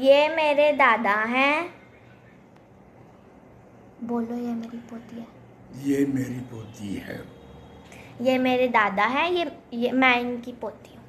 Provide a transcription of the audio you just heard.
ये मेरे दादा हैं बोलो ये मेरी पोती है ये मेरी पोती है ये मेरे दादा हैं ये, ये मैं इनकी पोती हूँ